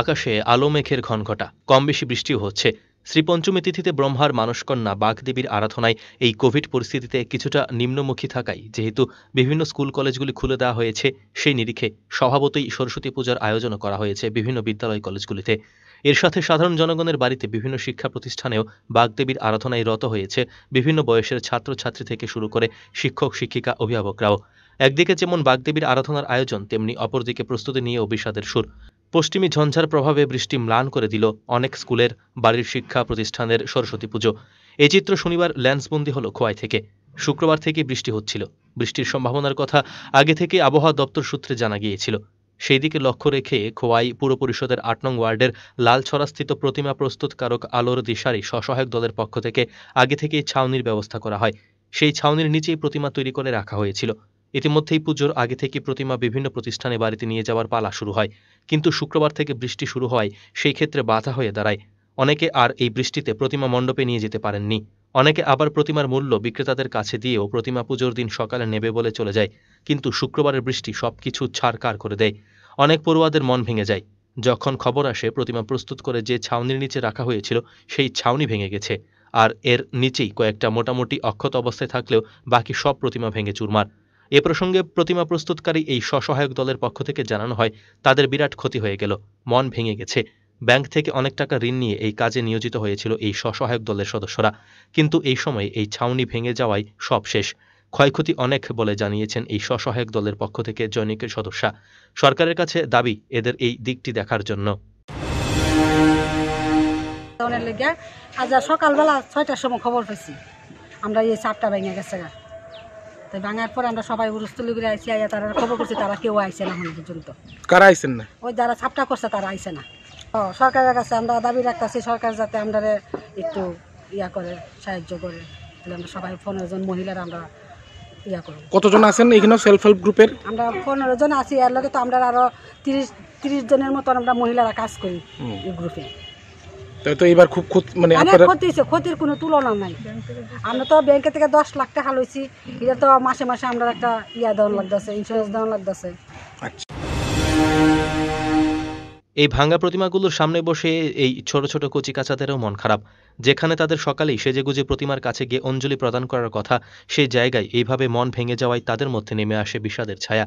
আকাশে আলো মেঘের ঘনঘটা কম বেশি বৃষ্টিও হচ্ছে শ্রীপঞ্চমী তিথিতে ব্রহ্মার মানসকন্যা বাগদেবীর আরাধনায় এই কোভিড পরিস্থিতিতে কিছুটা নিম্নমুখী থাকাই যেহেতু বিভিন্ন স্কুল কলেজগুলি খুলে দেওয়া হয়েছে সেই নিরিখে স্বভাবতই সরস্বতী পূজার আয়োজন করা হয়েছে বিভিন্ন বিদ্যালয় কলেজগুলিতে এর সাথে সাধারণ জনগণের বাড়িতে বিভিন্ন শিক্ষা প্রতিষ্ঠানেও বাগদেবীর আরাধনায় রত হয়েছে বিভিন্ন বয়সের ছাত্রছাত্রী থেকে শুরু করে শিক্ষক শিক্ষিকা অভিভাবকরাও একদিকে যেমন বাগদেবীর আরাধনার আয়োজন তেমনি অপরদিকে প্রস্তুতি নিয়েও বিষাদের সুর পশ্চিমী ঝঞ্ঝার প্রভাবে বৃষ্টি ম্লান করে দিল অনেক স্কুলের বাড়ির শিক্ষা প্রতিষ্ঠানের সরস্বতী পুজো এই চিত্র শনিবার ল্যান্সবন্দি হলো খোয়াই থেকে শুক্রবার থেকে বৃষ্টি হচ্ছিল বৃষ্টির সম্ভাবনার কথা আগে থেকে আবহাওয়া দপ্তর সূত্রে জানা গিয়েছিল সেই দিকে লক্ষ্য রেখে খোয়াই পুর পরিষদের আট নং ওয়ার্ডের লালছড়াস্থিত প্রতিমা প্রস্তুতকারক আলোর দিশারি স্বসহায়ক দলের পক্ষ থেকে আগে থেকেই ছাউনির ব্যবস্থা করা হয় সেই ছাউনির নিচেই প্রতিমা তৈরি করে রাখা হয়েছিল ইতিমধ্যেই পুজোর আগে থেকে প্রতিমা বিভিন্ন প্রতিষ্ঠানে বাড়িতে নিয়ে যাওয়ার পালা শুরু হয় কিন্তু শুক্রবার থেকে বৃষ্টি শুরু হয় সেই ক্ষেত্রে বাধা হয়ে দাঁড়ায় অনেকে আর এই বৃষ্টিতে প্রতিমা মণ্ডপে নিয়ে যেতে পারেননি অনেকে আবার প্রতিমার মূল্য বিক্রেতাদের কাছে দিয়েও প্রতিমা পুজোর দিন সকালে নেবে বলে চলে যায় কিন্তু শুক্রবারের বৃষ্টি সবকিছু ছাড়কার করে দেয় অনেক পড়ুয়াদের মন ভেঙে যায় যখন খবর আসে প্রতিমা প্রস্তুত করে যে ছাউনির নিচে রাখা হয়েছিল সেই ছাউনি ভেঙে গেছে আর এর নিচেই কয়েকটা মোটামুটি অক্ষত অবস্থায় থাকলেও বাকি সব প্রতিমা ভেঙে চুরমার এ প্রসঙ্গে প্রতিমা প্রস্তুতকারী এই স্বসহায়ক দলের পক্ষ থেকে জানানো হয় তাদের বিরাট ক্ষতি হয়ে গেল মন ভেঙে গেছে ব্যাংক থেকে অনেক টাকা ঋণ নিয়ে এই কাজে নিয়োজিত হয়েছিল এই স্বসহায়ক দলের সদস্যরা কিন্তু এই সময়ে এই ছাউনি ভেঙে যাওয়ায় সব শেষ ক্ষয়ক্ষতি অনেক বলে জানিয়েছেন এই স্বসহায়ক দলের পক্ষ থেকে জৈনিকের সদস্যা সরকারের কাছে দাবি এদের এই দিকটি দেখার জন্য আজ সকালবেলা ছয়টার সময় খবর পেয়েছি আমরা এই চারটা ভেঙে গেছে তো ভাঙার পর আমরা সবাই উরুস্তুলি করে আইসি আইয়া তারা খবর করছি তারা কেউ আইসে না পর্যন্ত কারা আইসেন না ওই যারা ছাপটা করছে তারা আইসে না ও সরকারের কাছে আমরা দাবি রাখতেছি সরকার যাতে আমরা একটু ইয়া করে সাহায্য করে তাহলে আমরা সবাই পনেরো জন মহিলার আমরা ইয়া করব কতজন আছেন এখানে সেলফ হেল্প গ্রুপের আমরা পনেরো জন আছি এর লগে তো আমরা আরো তিরিশ তিরিশ জনের মতন আমরা মহিলারা কাজ করি এই গ্রুপে খুব মানে ক্ষতির কোনো তুলনা নাই আমরা তো থেকে দশ লাখ টাকা লইছি এটা তো মাসে মাসে আমরা একটা ইয়া দেওয়ার লাগতেছে ইন্স্যুরেন্স দেওয়ার লাগতেছে আচ্ছা। এই ভাঙ্গা প্রতিমাগুলোর সামনে বসে এই ছোট ছোট কচি কাচাদেরও মন খারাপ যেখানে তাদের সকালেই সেজেগুজে প্রতিমার কাছে গিয়ে অঞ্জলি প্রদান করার কথা সেই জায়গায় এইভাবে মন ভেঙে যাওয়ায় তাদের মধ্যে নেমে আসে বিষাদের ছায়া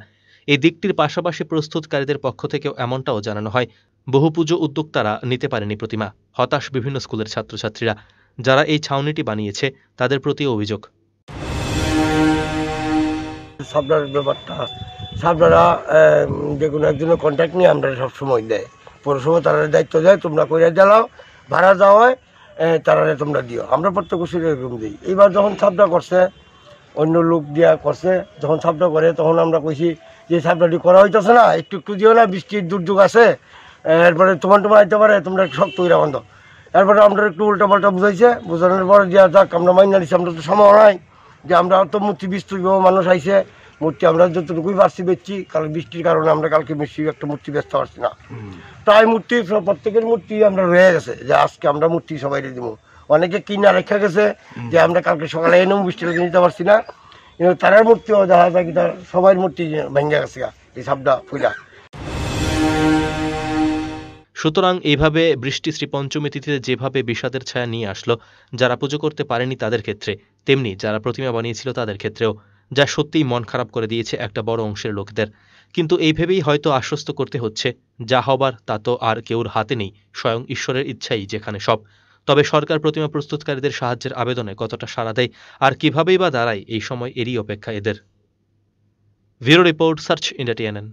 এই দিকটির পাশাপাশি প্রস্তুতকারীদের পক্ষ থেকেও এমনটাও জানানো হয় বহু পুজো উদ্যোক্তারা নিতে পারেনি প্রতিমা হতাশ বিভিন্ন স্কুলের ছাত্রছাত্রীরা যারা এই ছাউনিটি বানিয়েছে তাদের প্রতি অভিযোগ সাবলার ব্যাপারটা সাবলারা যে কোনো একজনের কন্ট্যাক্ট নিয়ে আমরা সবসময় দেয় পৌরসভা তারা দায়িত্ব দেয় তোমরা কইরা জ্বালাও ভাড়া যাওয়ায় তারা তোমরা দিও আমরা প্রত্যেক বছর এরকম দিই এইবার যখন সাবডা করছে অন্য লোক দিয়া করছে যখন সাবডা করে তখন আমরা কইছি যে সাপ্লাইটি করা হইতেছে না একটু একটু দিও না বৃষ্টির দুর্যোগ আছে এরপরে তোমার তোমার আইতে পারে তোমরা শক্ত হইরা বন্ধ এরপরে আমরা একটু উল্টা পাল্টা বুঝাইছে বোঝানোর পরে যে যাক আমরা মাইনা নিছি আমরা তো সময় নাই যে আমরা অত মূর্তি বৃষ্টি মানুষ আইছে মূর্তি আমরা যতটুকুই পারছি বেচছি কারণ বৃষ্টির কারণে আমরা কালকে বেশি একটা মূর্তি বেচতে পারছি না তাই মূর্তি প্রত্যেকের মূর্তি আমরা রয়ে গেছে যে আজকে আমরা মূর্তি সবাই দিব অনেকে কিনা রেখা গেছে যে আমরা কালকে সকালে এনেও বৃষ্টি নিতে পারছি না কিন্তু তারার মূর্তিও দেখা যায় কিন্তু তার সবাই মূর্তি ভেঙে গেছে এই সাপটা ফুলা সুতরাং এইভাবে বৃষ্টি শ্রী পঞ্চমী তিথিতে যেভাবে বিষাদের ছায়া নিয়ে আসলো যারা পুজো করতে পারেনি তাদের ক্ষেত্রে তেমনি যারা প্রতিমা বানিয়েছিল তাদের ক্ষেত্রেও যা সত্যিই মন খারাপ করে দিয়েছে একটা বড় অংশের লোকদের কিন্তু এইভাবেই হয়তো আশ্বস্ত করতে হচ্ছে যা হবার তা তো আর কেউর হাতে নেই স্বয়ং ঈশ্বরের ইচ্ছাই যেখানে সব তবে সরকার প্রতিমা প্রস্তুতকারীদের সাহায্যের আবেদনে কতটা সাড়া দেয় আর কিভাবেই বা দাঁড়ায় এই সময় এরই অপেক্ষা এদের ভিরো রিপোর্ট সার্চ ইন্ডিয়া টিএনএন